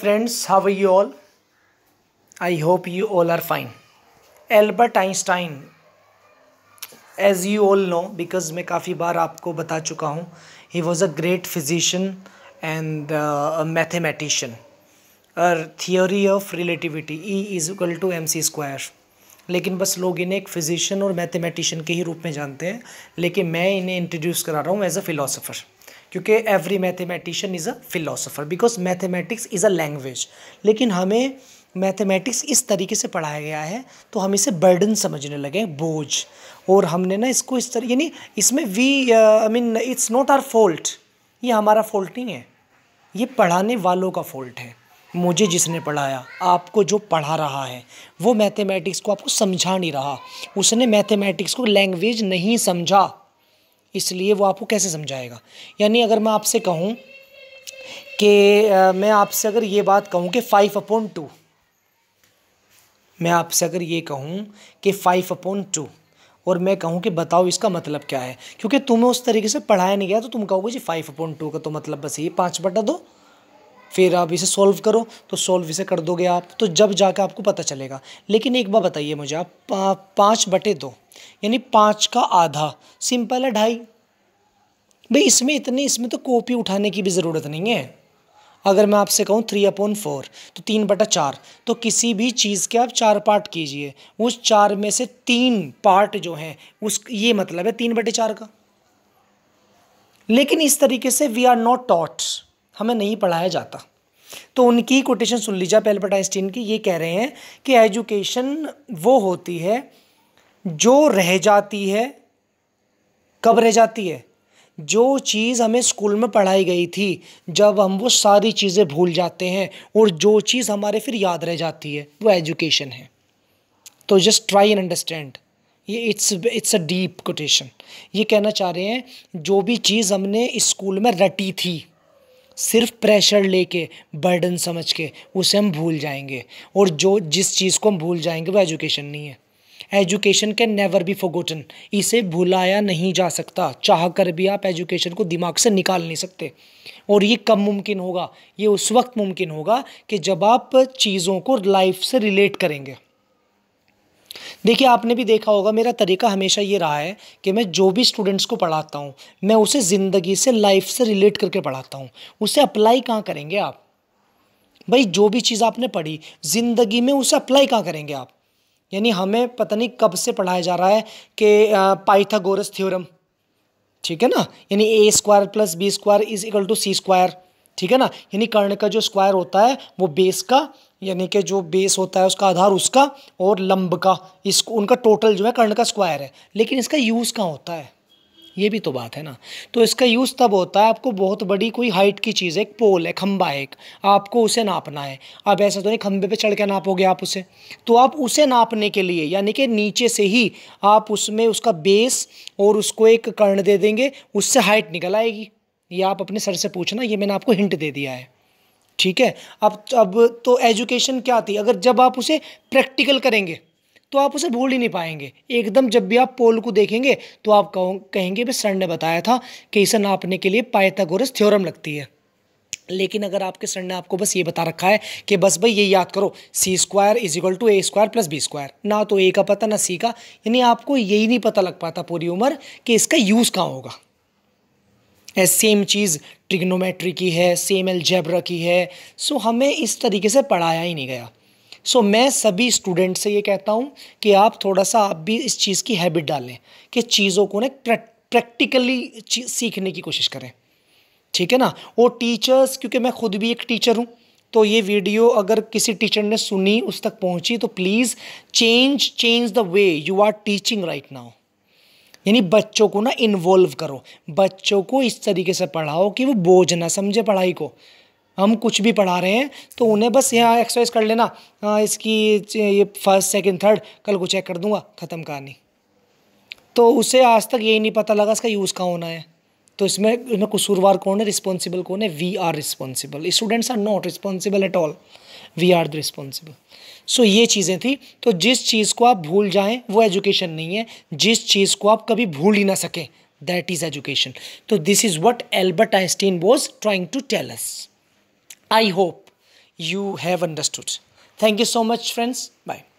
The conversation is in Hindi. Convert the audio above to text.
friends how you all I hope you all are fine Albert Einstein as you all know because मैं काफ़ी बार आपको बता चुका हूँ he was a great physician and mathematician और theory of relativity E is equal to M C square लेकिन बस लोग इन्हें एक फिजिशियन और मैथेमेटिशियन के ही रूप में जानते हैं लेकिन मैं इन्हें इंट्रोड्यूस करा रहा हूँ एज अ फिलोसफर क्योंकि every mathematician is a philosopher because mathematics is a language लेकिन हमें मैथमेटिक्स इस तरीके से पढ़ाया गया है तो हम इसे बर्डन समझने लगे बोझ और हमने ना इसको इस तरह यानी इसमें we I mean it's not our fault ये हमारा फॉल्ट नहीं है ये पढ़ाने वालों का फॉल्ट है मुझे जिसने पढ़ाया आपको जो पढ़ा रहा है वो मैथमेटिक्स को आपको समझा नहीं रहा उसने मैथमेटिक्स को लैंग्वेज नहीं समझा इसलिए वो आपको कैसे समझाएगा यानी अगर मैं आपसे कहूँ कि मैं आपसे अगर ये बात कहूँ कि फ़ाइव अपॉन टू मैं आपसे अगर ये कहूँ कि फ़ाइव अपॉन टू और मैं कहूँ कि बताओ इसका मतलब क्या है क्योंकि तुम्हें उस तरीके से पढ़ाया नहीं गया तो तुम कहोगे जी फाइव अपॉन टू का तो मतलब बस ये पाँच बटा दो फिर आप इसे सॉल्व करो तो सॉल्व इसे कर दोगे आप तो जब जाकर आपको पता चलेगा लेकिन एक बार बताइए मुझे आप पा, पाँच बटे दो यानी पाँच का आधा सिंपल है ढाई भाई इसमें इतनी इसमें तो कॉपी उठाने की भी ज़रूरत नहीं है अगर मैं आपसे कहूँ थ्री अपॉन फोर तो तीन बटा चार तो किसी भी चीज़ के आप चार पार्ट कीजिए उस चार में से तीन पार्ट जो हैं उस ये मतलब है तीन बटे चार का लेकिन इस तरीके से वी आर नॉट टॉट्स हमें नहीं पढ़ाया जाता तो उनकी कोटेशन सुन लीजिए एल्बर्ट आइंस्टीन की ये कह रहे हैं कि एजुकेशन वो होती है जो रह जाती है कब रह जाती है जो चीज़ हमें स्कूल में पढ़ाई गई थी जब हम वो सारी चीज़ें भूल जाते हैं और जो चीज़ हमारे फिर याद रह जाती है वो एजुकेशन है तो जस्ट ट्राई एंड अंडरस्टैंड ये it's it's a deep quotation ये कहना चाह रहे हैं जो भी चीज़ हमने स्कूल में रटी थी सिर्फ प्रेशर लेके बर्डन समझ के उसे हम भूल जाएंगे और जो जिस चीज़ को हम भूल जाएंगे वो एजुकेशन नहीं है education can never be forgotten इसे भुलाया नहीं जा सकता चाह कर भी आप एजुकेशन को दिमाग से निकाल नहीं सकते और ये कब मुमकिन होगा ये उस वक्त मुमकिन होगा कि जब आप चीज़ों को लाइफ से रिलेट करेंगे देखिए आपने भी देखा होगा मेरा तरीका हमेशा ये रहा है कि मैं जो भी स्टूडेंट्स को पढ़ाता हूँ मैं उसे ज़िंदगी से लाइफ से रिलेट करके पढ़ाता हूँ उसे अप्लाई कहाँ करेंगे आप भाई जो भी चीज़ आपने पढ़ी ज़िंदगी में उसे अप्लाई कहाँ करेंगे आप यानी हमें पता नहीं कब से पढ़ाया जा रहा है कि पाइथागोरस थ्योरम ठीक है ना यानी A square plus B square is equal to C square ठीक है ना यानी कर्ण का जो स्क्वायर होता है वो बेस का यानी कि जो बेस होता है उसका आधार उसका और लंब का इस उनका टोटल जो है कर्ण का स्क्वायर है लेकिन इसका यूज़ कहाँ होता है ये भी तो बात है ना तो इसका यूज़ तब होता है आपको बहुत बड़ी कोई हाइट की चीज़ है एक पोल है खंबा है एक आपको उसे नापना है अब ऐसा तो नहीं खंबे पे चढ़ के नापोगे आप उसे तो आप उसे नापने के लिए यानी कि नीचे से ही आप उसमें उसका बेस और उसको एक कर्ण दे देंगे उससे हाइट निकल आएगी ये आप अपने सर से पूछना ये मैंने आपको हिंट दे दिया है ठीक है अब अब तो एजुकेशन क्या थी अगर जब आप उसे प्रैक्टिकल करेंगे तो आप उसे भूल ही नहीं पाएंगे एकदम जब भी आप पोल को देखेंगे तो आप कहो कहेंगे भाई सर ने बताया था कि इसे नापने के लिए पायथागोरस थ्योरम लगती है लेकिन अगर आपके सर ने आपको बस ये बता रखा है कि बस भाई ये याद करो C square is equal to A square plus B square ना तो ए का पता ना सी का यानी आपको यही नहीं पता लग पाता पूरी उम्र कि इसका यूज़ कहाँ होगा सेम चीज़ ट्रिग्नोमेट्री की है सेम एलजेब्रा की है सो हमें इस तरीके से पढ़ाया ही नहीं गया सो so, मैं सभी स्टूडेंट से ये कहता हूँ कि आप थोड़ा सा आप भी इस चीज़ की हैबिट डालें कि चीज़ों को ना प्रैक्टिकली सीखने की कोशिश करें ठीक है ना और टीचर्स क्योंकि मैं खुद भी एक टीचर हूँ तो ये वीडियो अगर किसी टीचर ने सुनी उस तक पहुँची तो please change change the way you are teaching right now यानी बच्चों को ना इन्वॉल्व करो बच्चों को इस तरीके से पढ़ाओ कि वो बोझ ना समझे पढ़ाई को हम कुछ भी पढ़ा रहे हैं तो उन्हें बस यहाँ एक्सरसाइज कर लेना आ, हाँ, इसकी ये फर्स्ट सेकंड थर्ड कल को चेक कर दूंगा ख़त्म कहानी तो उसे आज तक यही नहीं पता लगा इसका यूज़ कहाँ होना है तो इसमें इसमें कसूरवार कौन है रिस्पॉन्सिबल कौन है we are responsible students are not responsible at all we are the responsible so ये चीज़ें थी तो जिस चीज़ को आप भूल जाएं वो एजुकेशन नहीं है जिस चीज़ को आप कभी भूल ही ना सकें दैट इज़ एजुकेशन तो this is what Albert Einstein was trying to tell us I hope you have understood thank you so much friends bye